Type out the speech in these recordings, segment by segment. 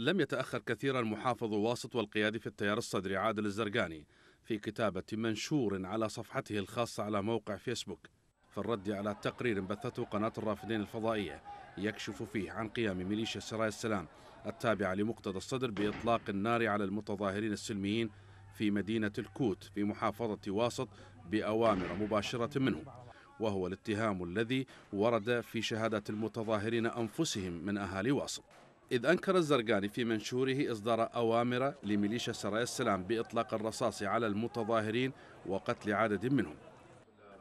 لم يتأخر كثيرا محافظ واسط والقيادي في التيار الصدري عادل الزرقاني في كتابة منشور على صفحته الخاصة على موقع فيسبوك في الرد على تقرير بثته قناة الرافدين الفضائية يكشف فيه عن قيام ميليشيا سرايا السلام التابعة لمقتدى الصدر بإطلاق النار على المتظاهرين السلميين في مدينة الكوت في محافظة واسط بأوامر مباشرة منه وهو الاتهام الذي ورد في شهادة المتظاهرين أنفسهم من أهالي واسط إذ أنكر الزرقاني في منشوره إصدار أوامر لميليشيا سرايا السلام بإطلاق الرصاص على المتظاهرين وقتل عدد منهم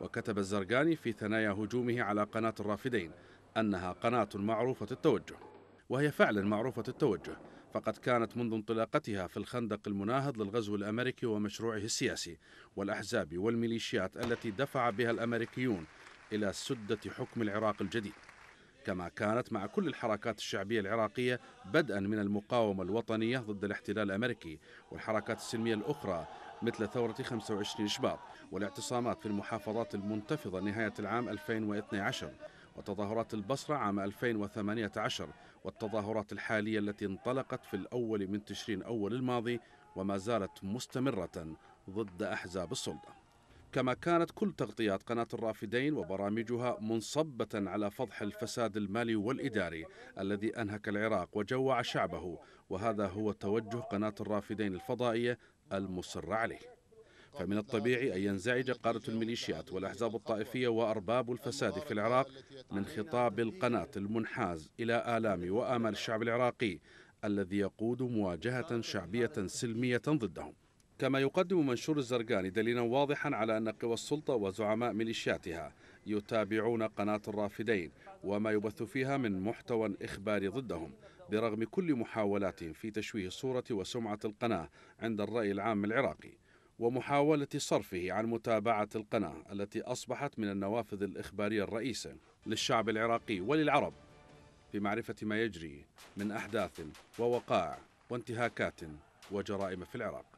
وكتب الزرقاني في ثنايا هجومه على قناة الرافدين أنها قناة معروفة التوجه وهي فعلا معروفة التوجه فقد كانت منذ انطلاقتها في الخندق المناهض للغزو الأمريكي ومشروعه السياسي والأحزاب والميليشيات التي دفع بها الأمريكيون إلى سدة حكم العراق الجديد كما كانت مع كل الحركات الشعبية العراقية بدءا من المقاومة الوطنية ضد الاحتلال الأمريكي والحركات السلمية الأخرى مثل ثورة 25 شباط والاعتصامات في المحافظات المنتفضة نهاية العام 2012 وتظاهرات البصرة عام 2018 والتظاهرات الحالية التي انطلقت في الأول من تشرين أول الماضي وما زالت مستمرة ضد أحزاب السلطة كما كانت كل تغطيات قناة الرافدين وبرامجها منصبة على فضح الفساد المالي والإداري الذي أنهك العراق وجوع شعبه وهذا هو توجه قناة الرافدين الفضائية المصر عليه فمن الطبيعي أن ينزعج قادة الميليشيات والأحزاب الطائفية وأرباب الفساد في العراق من خطاب القناة المنحاز إلى آلام وآمال الشعب العراقي الذي يقود مواجهة شعبية سلمية ضدهم كما يقدم منشور الزرقاني دليلا واضحا على أن قوى السلطة وزعماء ميليشياتها يتابعون قناة الرافدين وما يبث فيها من محتوى إخباري ضدهم برغم كل محاولاتهم في تشويه صورة وسمعة القناة عند الرأي العام العراقي ومحاولة صرفه عن متابعة القناة التي أصبحت من النوافذ الإخبارية الرئيسة للشعب العراقي وللعرب في معرفة ما يجري من أحداث ووقائع وانتهاكات وجرائم في العراق